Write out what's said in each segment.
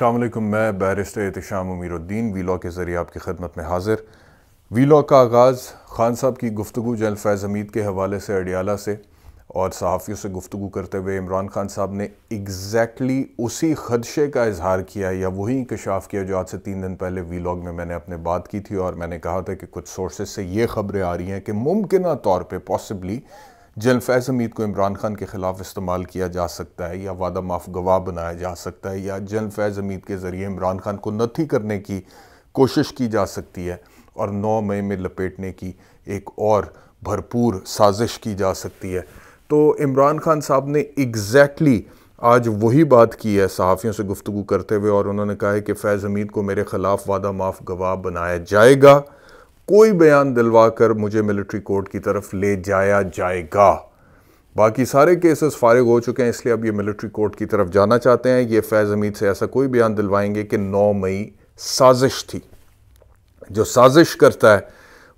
अल्लाम मैं बैरिस्टर एहतम अमीरुद्दीन वी लॉ के ज़रिए आपकी खदमत में हाजिर वी लॉ का आगाज़ खान साहब की गुफ्तु जल फैज़ हमीद के हवाले से अडियाला से और सहाफ़ियों से गुफ्तु करते हुए इमरान खान साहब ने एग्जैक्टली exactly उसी खदशे का इजहार किया या वही इंकशाफ किया जो आज से तीन दिन पहले वी लॉग में मैंने अपने बात की थी और मैंने कहा था कि कुछ सोर्सेज से ये खबरें आ रही हैं कि मुमकिन तौर पर पॉसिबली जल फैज़ हमीद को इमरान खान के ख़िलाफ़ इस्तेमाल किया जा सकता है या वादा माफ गवाह बनाया जा सकता है या जल फैज़ हमीद के ज़रिए इमरान खान को नथी करने की कोशिश की जा सकती है और नौ मई में लपेटने की एक और भरपूर साजिश की जा सकती है तो इमरान खान साहब ने एग्जैक्टली exactly आज वही बात की है सहाफ़ियों से गुफ्तु करते हुए और उन्होंने कहा है कि फैज़ हमीद को मेरे ख़िलाफ़ वादा माफ़ गवाह बनाया जाएगा कोई बयान दिलवा कर मुझे मिलिट्री कोर्ट की तरफ ले जाया जाएगा बाकी सारे केसेस फारिग हो चुके हैं इसलिए अब ये मिलिट्री कोर्ट की तरफ जाना चाहते हैं ये फैज़ हमीद से ऐसा कोई बयान दिलवाएंगे कि 9 मई साजिश थी जो साजिश करता है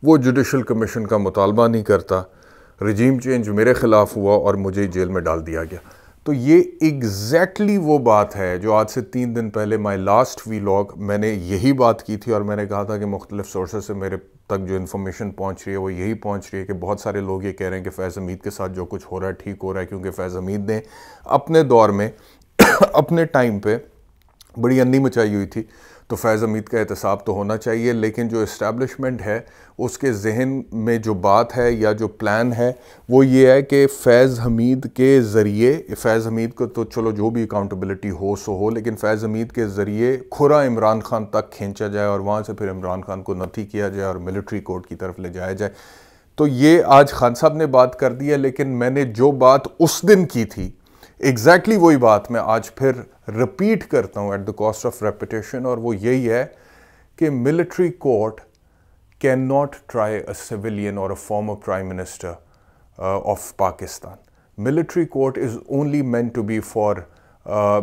वो जुडिशल कमीशन का मुतालबा नहीं करता रजीम चेंज मेरे ख़िलाफ़ हुआ और मुझे जेल में डाल दिया गया तो ये एग्जैक्टली exactly वो बात है जो आज से तीन दिन पहले माई लास्ट वी मैंने यही बात की थी और मैंने कहा था कि मुख्तलिफ सोर्सेज से मेरे तक जो इन्फॉर्मेशन पहुंच रही है वो यही पहुंच रही है कि बहुत सारे लोग ये कह रहे हैं कि फैज़ हमीद के साथ जो कुछ हो रहा है ठीक हो रहा है क्योंकि फैज़ हमीद ने अपने दौर में अपने टाइम पे बड़ी अन्नी मचाई हुई थी तो फैज़ अमीद का एहतसाब तो होना चाहिए लेकिन जो इस्टबलिशमेंट है उसके जहन में जो बात है या जो प्लान है वो ये है कि फैज़ हमीद के ज़रिए फैज़ हमीद को तो चलो जो भी अकाउंटेबिलिटी हो सो हो लेकिन फैज़ हमीद के ज़रिए खुरा इमरान खान तक खींचा जाए और वहाँ से फिर इमरान खान को नथी किया जाए और मिलिट्री कोर्ट की तरफ ले जाया जाए तो ये आज खान साहब ने बात कर दी है लेकिन मैंने जो बात उस दिन की थी एग्जैक्टली exactly वही बात मैं आज फिर रिपीट करता हूँ at the cost of repetition और वो यही है कि military court cannot try a civilian और a former prime minister of Pakistan military court is only meant to be for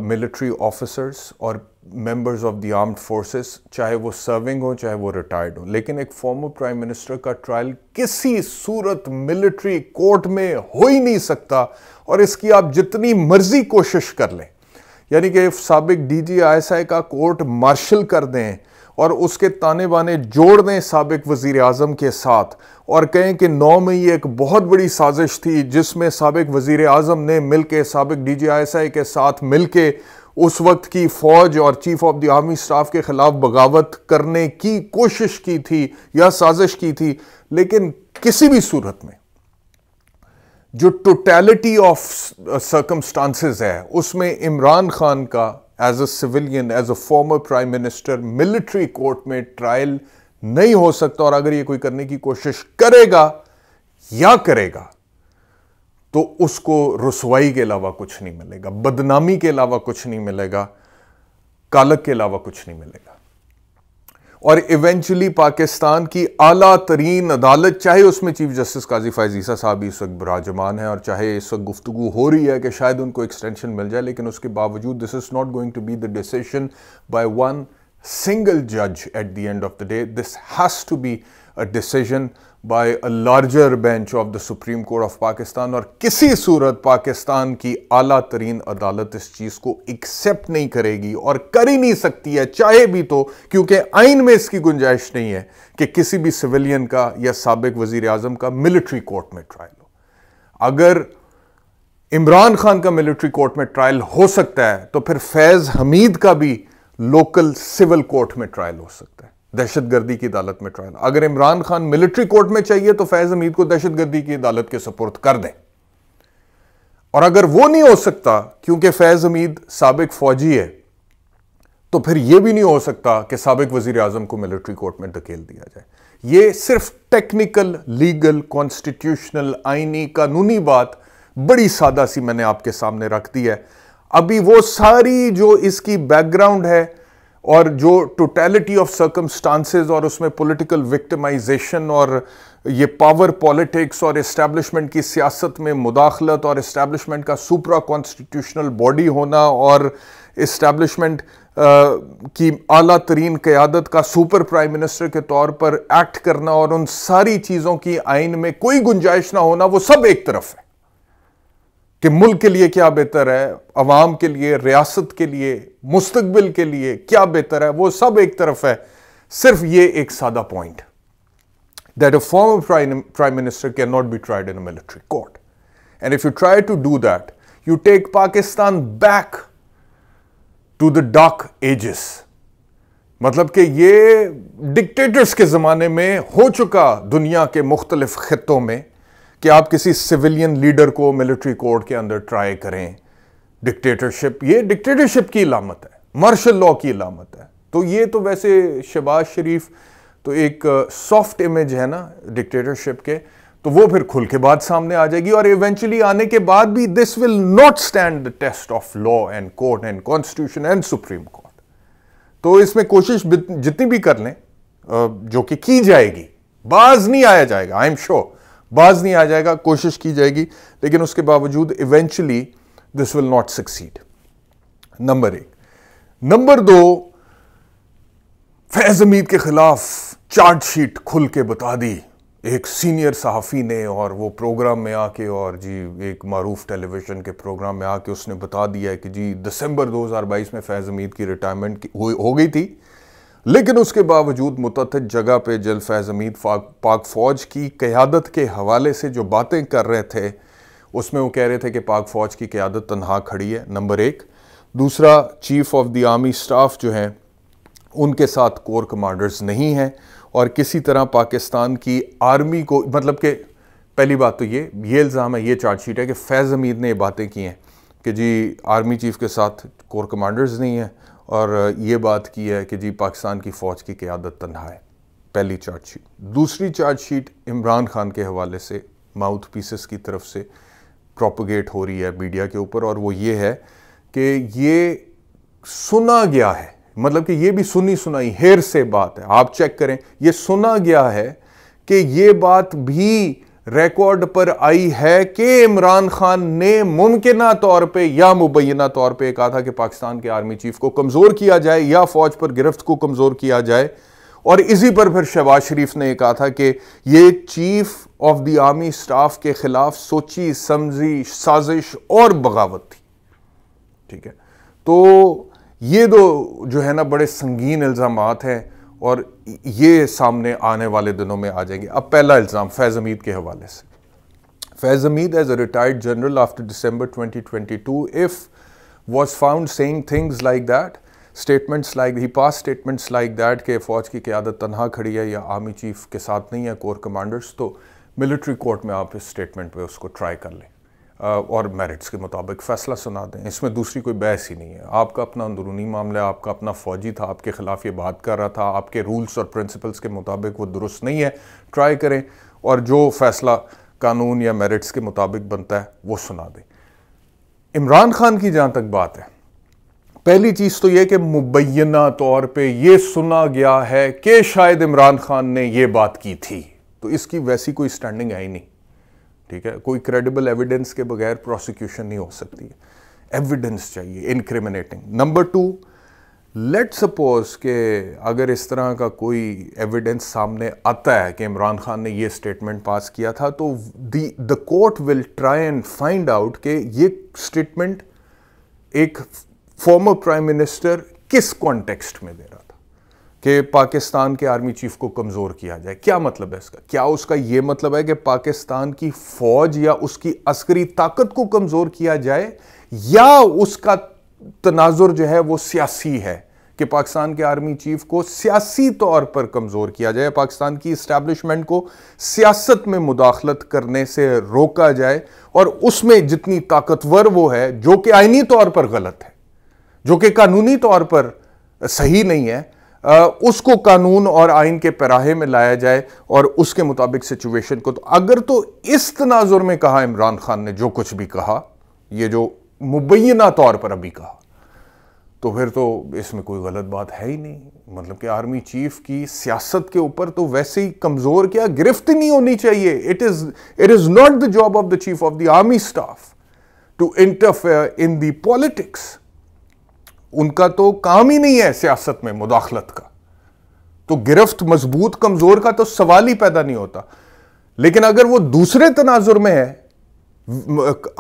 military officers और members of the armed forces चाहे वो serving हो चाहे वो रिटायर्ड हो लेकिन एक फॉर्मर प्राइम मिनिस्टर का ट्रायल किसी सूरत मिलिट्री कोर्ट में हो ही नहीं सकता और इसकी आप जितनी मर्जी कोशिश कर लें यानी कि सबक D G I S I का कोर्ट मार्शल कर दें और उसके ताने बाने जोड़ दें सबक वजीर अजम के साथ और कहें कि नौ में ये एक बहुत बड़ी साजिश थी जिसमें सबक वजीर अजम ने मिल के सबक D G I S I के साथ मिल के उस वक्त की फौज और chief of the army staff के खिलाफ बगावत करने की कोशिश की थी या साजिश की थी लेकिन किसी भी सूरत में जो टोटैलिटी ऑफ सर्कमस्टांसिस है उसमें इमरान खान का as a civilian as a former prime minister military court में ट्रायल नहीं हो सकता और अगर ये कोई करने की कोशिश करेगा या करेगा तो उसको रसवाई के अलावा कुछ नहीं मिलेगा बदनामी के अलावा कुछ नहीं मिलेगा कालक के अलावा कुछ नहीं मिलेगा और इवेंचुअली पाकिस्तान की आला तरीन अदालत चाहे उसमें चीफ जस्टिस काजी फायजीसा साहब भी इस वक्त बराजमान है और चाहे इस वक्त गुफ्तु हो रही है कि शायद उनको एक्सटेंशन मिल जाए लेकिन उसके बावजूद this is not going to be the decision by one single judge at the end of the day. This has to be a decision by a larger bench of the Supreme Court of Pakistan और किसी सूरत पाकिस्तान की आला तरीन अदालत इस चीज़ को accept नहीं करेगी और कर ही नहीं सकती है चाहे भी तो क्योंकि आइन में इसकी गुंजाइश नहीं है कि किसी भी सिविलियन का या सबक वज़ी अजम का मिलिट्री कोर्ट में ट्रायल हो अगर इमरान खान का मिलिट्री कोर्ट में ट्रायल हो सकता है तो फिर फैज़ हमीद का भी लोकल सिविल कोर्ट में ट्रायल हो सकता है दहशत गर्दी की अदालत में ट्रायल अगर इमरान खान मिलिट्री कोर्ट में चाहिए तो फैज हमीद को दहशत गर्दी की अदालत के सपोर्ट कर दें और अगर वो नहीं हो सकता क्योंकि फैज हमीद सबक फौजी है तो फिर यह भी नहीं हो सकता कि सबक वजीर आजम को मिलिट्री कोर्ट में धकेल दिया जाए ये सिर्फ टेक्निकल लीगल कॉन्स्टिट्यूशनल आइनी कानूनी बात बड़ी सादा सी मैंने आपके सामने रख दी है अभी वो सारी जो इसकी बैकग्राउंड है और जो टोटेलिटी ऑफ सर्कमस्टांसेस और उसमें पॉलिटिकल विक्टिमाइजेशन और ये पावर पॉलिटिक्स और इस्टेब्लिशमेंट की सियासत में मुदाखलत और इस्टेब्लिशमेंट का सुप्रा कॉन्स्टिट्यूशनल बॉडी होना और इस्टेब्लिशमेंट की अला तरीन क़्यादत का सुपर प्राइम मिनिस्टर के तौर पर एक्ट करना और उन सारी चीज़ों की आइन में कोई गुंजाइश ना होना वो सब एक तरफ है कि मुल्क के लिए क्या बेहतर है अवाम के लिए रियासत के लिए मुस्तबिल के लिए क्या बेहतर है वो सब एक तरफ है सिर्फ ये एक सादा point that a former prime minister cannot be tried in military court and if you try to do that you take Pakistan back to the dark ages मतलब कि ये डिक्टेटर्स के ज़माने में हो चुका दुनिया के मुख्तलिफ खत्ों में कि आप किसी सिविलियन लीडर को मिलिट्री कोर्ट के अंदर ट्राई करें डिक्टेटरशिप ये डिक्टेटरशिप की इलामत है मार्शल लॉ की इलामत है तो ये तो वैसे शहबाज शरीफ तो एक सॉफ्ट इमेज है ना डिक्टेटरशिप के तो वो फिर खुल के बाद सामने आ जाएगी और इवेंचुअली आने के बाद भी this will not stand the test of law and court and constitution and supreme court तो इसमें कोशिश जितनी भी कर लें जो कि की जाएगी बाज नहीं आया जाएगा आई एम श्योर बाज नहीं आ जाएगा कोशिश की जाएगी लेकिन उसके बावजूद eventually this will not succeed number एक नंबर दो फैज अमीद के खिलाफ चार्जशीट खुल के बता दी एक सीनियर सहाफ़ी ने और वो प्रोग्राम में आके और जी एक मरूफ टेलीविज़न के प्रोग्राम में आके उसने बता दिया है कि जी दिसंबर 2022 में फैज़ हमीद की रिटायरमेंट हो, हो गई थी लेकिन उसके बावजूद मुतद जगह पे जलफैज अमीद पाक फ़ौज की क़्यादत के हवाले से जो बातें कर रहे थे उसमें वो कह रहे थे कि पाक फ़ौज की क़्यादत तनहा खड़ी है नंबर एक दूसरा chief of the army staff जो हैं उनके साथ कोर कमांडर्स नहीं हैं और किसी तरह पाकिस्तान की आर्मी को मतलब कि पहली बात तो ये ये इल्ज़ाम है ये चार्जशीट है कि फैज़ अमीद ने ये बातें की हैं कि जी आर्मी चीफ़ के साथ कोर कमांडर्स नहीं हैं और ये बात की है कि जी पाकिस्तान की फ़ौज की क़्यादत तनहा है पहली चार्जशीट दूसरी चार्जशीट इमरान खान के हवाले से माउथ पीसेस की तरफ से प्रोपोगेट हो रही है मीडिया के ऊपर और वो ये है कि ये सुना गया है मतलब कि ये भी सुनी सुनाई हेर से बात है आप चेक करें ये सुना गया है कि ये बात भी रिकॉर्ड पर आई है कि इमरान खान ने मुमकिन तौर पे या मुबैना तौर पे कहा था कि पाकिस्तान के आर्मी चीफ को कमज़ोर किया जाए या फौज पर गिरफ्त को कमज़ोर किया जाए और इसी पर फिर शहबाज शरीफ ने कहा था कि ये chief of the army staff के खिलाफ सोची समझी साजिश और बगावत थी ठीक है तो ये दो जो है ना बड़े संगीन इल्ज़ाम हैं और ये सामने आने वाले दिनों में आ जाएंगे अब पहला इल्ज़ाम फैज़ हमीद के हवाले से Faiz Hameed as a retired general after December 2022 if was found saying things like that statements like he pass statements like that के फ़ौज की क्यादत तनहा खड़ी है या आर्मी चीफ के साथ नहीं है कोर कमांडर्स तो मिलिट्री कोर्ट में आप इस स्टेटमेंट पे उसको ट्राई कर लें और मेरिट्स के मुताबिक फ़ैसला सुना दें इसमें दूसरी कोई बहस ही नहीं है आपका अपना अंदरूनी मामला आपका अपना फ़ौजी था आपके ख़िलाफ़ ये बात कर रहा था आपके रूल्स और प्रिंसिपल्स के मुताबिक वो दुरुस्त नहीं है ट्राई करें और जो फ़ैसला कानून या मेरिट्स के मुताबिक बनता है वो सुना दें इमरान खान की जहाँ तक बात है पहली चीज़ तो यह कि मुबैना तौर पर यह सुना गया है कि शायद इमरान खान ने यह बात की थी तो इसकी वैसी कोई स्टैंडिंग है ही नहीं ठीक है कोई क्रेडिबल एविडेंस के बगैर प्रोसिक्यूशन नहीं हो सकती एविडेंस चाहिए incriminating number two let suppose के अगर इस तरह का कोई एविडेंस सामने आता है कि इमरान खान ने ये स्टेटमेंट पास किया था तो the the court will try and find out कि ये स्टेटमेंट एक फॉर्मर प्राइम मिनिस्टर किस कॉन्टेक्स्ट में दे रहा था कि पाकिस्तान के आर्मी चीफ को कमज़ोर किया जाए क्या मतलब है इसका क्या उसका ये मतलब है कि पाकिस्तान की फ़ौज या उसकी अस्करी ताकत को कमज़ोर किया जाए या उसका तनाजुर जो है वो सियासी है कि पाकिस्तान के आर्मी चीफ को सियासी तौर पर कमज़ोर किया जाए पाकिस्तान की इस्टेब्लिशमेंट को सियासत में मुदाखलत करने से रोका जाए और उसमें जितनी ताकतवर वो है जो कि आइनी तौर पर गलत है जो कि कानूनी तौर पर सही नहीं है उसको कानून और आइन के पराहे में लाया जाए और उसके मुताबिक सिचुएशन को तो अगर तो इस तनाजुर में कहा इमरान खान ने जो कुछ भी कहा ये जो मुबैना तौर पर अभी कहा तो फिर तो इसमें कोई गलत बात है ही नहीं मतलब कि आर्मी चीफ की सियासत के ऊपर तो वैसे ही कमज़ोर क्या गिरफ्त नहीं होनी चाहिए it is it is not the job of the chief of the army staff to interfere in politics उनका तो काम ही नहीं है सियासत में मुदाखलत का तो गिरफ्त मजबूत कमजोर का तो सवाल ही पैदा नहीं होता लेकिन अगर वो दूसरे तनाजुर में है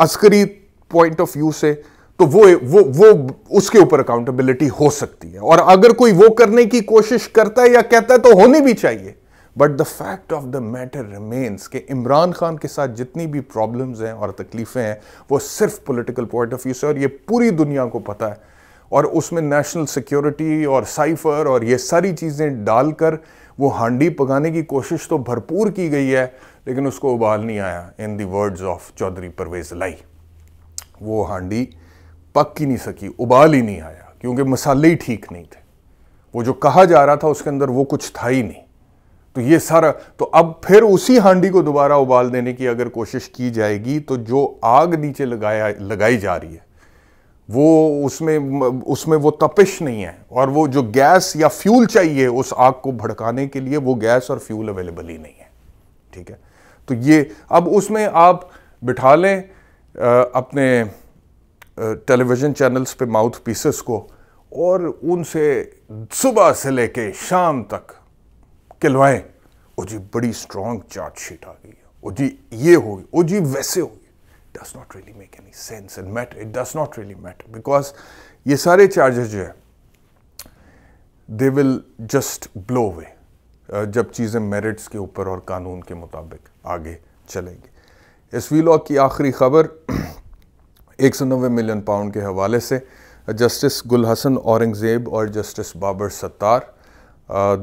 अस्करी पॉइंट ऑफ व्यू से तो वो वो वो उसके ऊपर अकाउंटेबिलिटी हो सकती है और अगर कोई वो करने की कोशिश करता है या कहता है तो होनी भी चाहिए but the fact of the matter remains के इमरान खान के साथ जितनी भी प्रॉब्लम्स हैं और तकलीफें हैं वो सिर्फ पॉलिटिकल पॉइंट ऑफ व्यू से और ये पूरी दुनिया को पता है और उसमें नेशनल सिक्योरिटी और साइफर और ये सारी चीज़ें डालकर वो हांडी पकाने की कोशिश तो भरपूर की गई है लेकिन उसको उबाल नहीं आया in the words of Chaudhry Pervaiz Elahi वो हांडी पक ही नहीं सकी उबाल ही नहीं आया क्योंकि मसाले ही ठीक नहीं थे वो जो कहा जा रहा था उसके अंदर वो कुछ था ही नहीं तो ये सारा तो अब फिर उसी हांडी को दोबारा उबाल देने की अगर कोशिश की जाएगी तो जो आग नीचे लगाया लगाई जा रही है वो उसमें उसमें वो तपिश नहीं है और वो जो गैस या फ्यूल चाहिए उस आग को भड़काने के लिए वो गैस और फ्यूल अवेलेबल ही नहीं है ठीक है तो ये अब उसमें आप बिठा लें अपने टेलीविज़न चैनल्स पे माउथ पीसेस को और उनसे सुबह से लेके शाम तक किलवाएं ओ जी बड़ी स्ट्रॉन्ग चार्जशीट आ गई है ओ जी ये होगी ओ जी वैसे होगी does not really make any sense and matter it does not really matter because ये सारे चार्जेस जो है they will just blow away जब चीज़ें मेरिट्स के ऊपर और कानून के मुताबिक आगे चलेंगी इस वी लॉ की आखिरी खबर एक सौ नब्बे मिलियन पाउंड के हवाले से जस्टिस गुल हसन औरंगज़ेब और जस्टिस बाबर सत्तार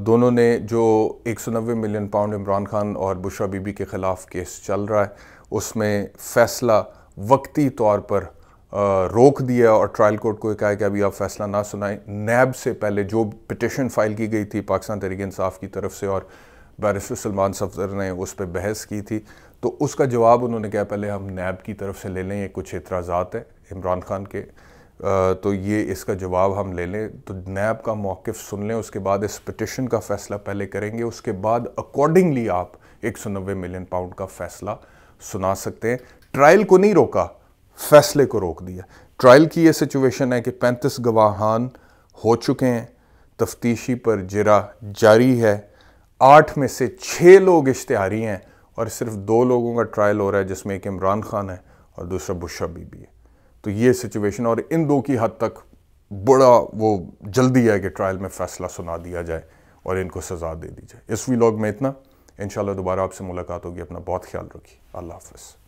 दोनों ने जो एक सौ नब्बे मिलियन पाउंड इमरान खान और बुशा बीबी के ख़िलाफ़ केस चल रहा है उसमें फैसला वक्ती तौर पर रोक दिया और ट्रायल कोर्ट को कहा कि अभी आप फैसला ना सुनाएं नैब से पहले जो पिटिशन फाइल की गई थी पाकिस्तान तरीके इंसाफ की तरफ से और बैरिस्टर सलमान सफदर ने उस पर बहस की थी तो उसका जवाब उन्होंने कहा पहले हम नैब की तरफ से ले लें ये कुछ एतराज़ात हैं इमरान खान के तो ये इसका जवाब हम ले लें तो नैब का मौक़ सुन लें उसके बाद इस पटिशन का फ़ैसला पहले करेंगे उसके बाद अकॉर्डिंगली आप एक मिलियन पाउंड का फ़ैसला सुना सकते हैं ट्रायल को नहीं रोका फैसले को रोक दिया ट्रायल की यह सिचुएशन है कि पैंतीस गवाहान हो चुके हैं तफ्तीशी पर जरा जारी है आठ में से छः लोग इश्तहारी हैं और सिर्फ दो लोगों का ट्रायल हो रहा है जिसमें एक इमरान खान है और दूसरा बुशा बीबी है तो ये सिचुएशन और इन दो की हद तक बड़ा वो जल्दी है कि ट्रायल में फ़ैसला सुना दिया जाए और इनको सज़ा दे दी जाए इस वीलॉग में इतना इन दोबारा आपसे मुलाकात होगी अपना बहुत ख्याल रखिए अल्लाह हाफ